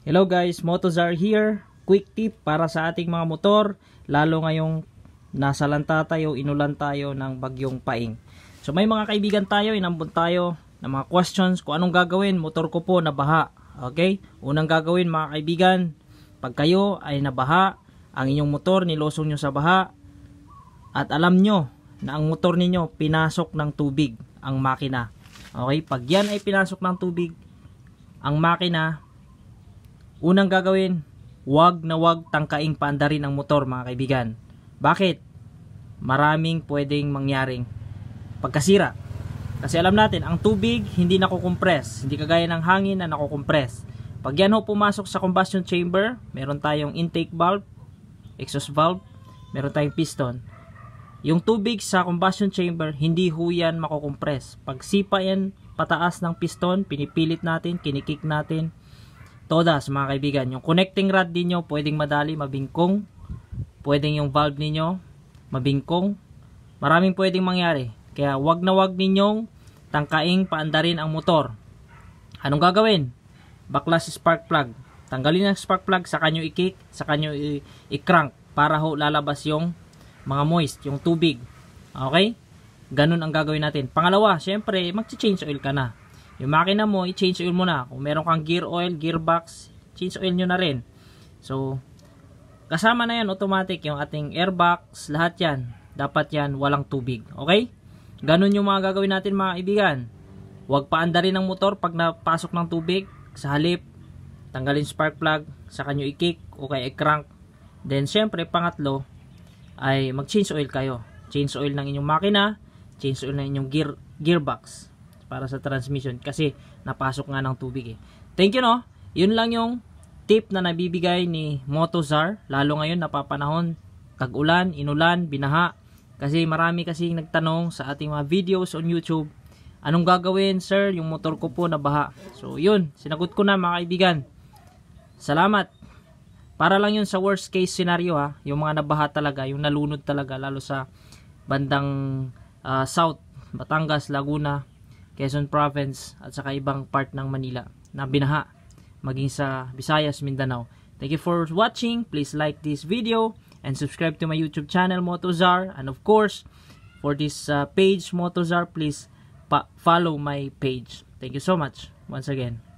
Hello guys, Motozar here. Quick tip para sa ating mga motor, lalo ngayong nasa lanta tayo, inulan tayo ng bagyong paing. So may mga kaibigan tayo, inambon tayo ng mga questions kung anong gagawin, motor ko po nabaha. Okay? Unang gagawin mga kaibigan, pag kayo ay nabaha, ang inyong motor nilosong nyo sa baha, at alam nyo na ang motor ninyo pinasok ng tubig ang makina. Okay, pag yan ay pinasok ng tubig, ang makina Unang gagawin, wag na wag tangkaing paandarin ang motor mga kaibigan. Bakit? Maraming pwedeng mangyaring pagkasira. Kasi alam natin, ang tubig hindi nakukompress. Hindi kagaya ng hangin na nakukompress. Pag yan ho pumasok sa combustion chamber, meron tayong intake valve, exhaust valve, meron tayong piston. Yung tubig sa combustion chamber, hindi ho yan makukompress. Pag sipa yan pataas ng piston, pinipilit natin, kinikik natin, todas mga kaibigan. Yung connecting rod niyo pwedeng madali, mabingkong. Pwedeng yung valve niyo mabingkong. Maraming pwedeng mangyari. Kaya wag na wag ninyong tangkaing paandarin ang motor. Anong gagawin? Baklas spark plug. Tanggalin ang spark plug, sa nyo i-kick, sa nyo i-crank para ho lalabas yung mga moist, yung tubig. Okay? Ganun ang gagawin natin. Pangalawa, syempre, mag-change oil ka na. Yung makina mo, i-change oil mo na. Kung meron kang gear oil, gearbox, change oil nyo na rin. So, kasama na yan automatic yung ating airbox, lahat yan. Dapat yan, walang tubig. Okay? Ganun yung mga gagawin natin mga ibigan. Huwag paandarin ang motor pag napasok ng tubig. Sa halip, tanggalin spark plug, saka nyo i-kick o kaya i-crank. Then, syempre, pangatlo, ay mag-change oil kayo. Change oil ng inyong makina, change oil ng inyong gear, gearbox para sa transmission kasi napasok nga ng tubig eh. Thank you no. Yun lang yung tip na nabibigay ni Motozar lalo ngayon napapanahon tag-ulan, inulan, binaha kasi marami kasi nagtanong sa ating mga videos on YouTube anong gagawin sir yung motor ko po nabaha so yun sinagot ko na mga kaibigan salamat para lang yun sa worst case scenario ha yung mga nabaha talaga yung nalunod talaga lalo sa bandang uh, south Batangas, Laguna Quezon Province at sa ibang part ng Manila na binaha maging sa Visayas, Mindanao. Thank you for watching. Please like this video and subscribe to my YouTube channel Motozar and of course for this uh, page Motozar please follow my page. Thank you so much once again.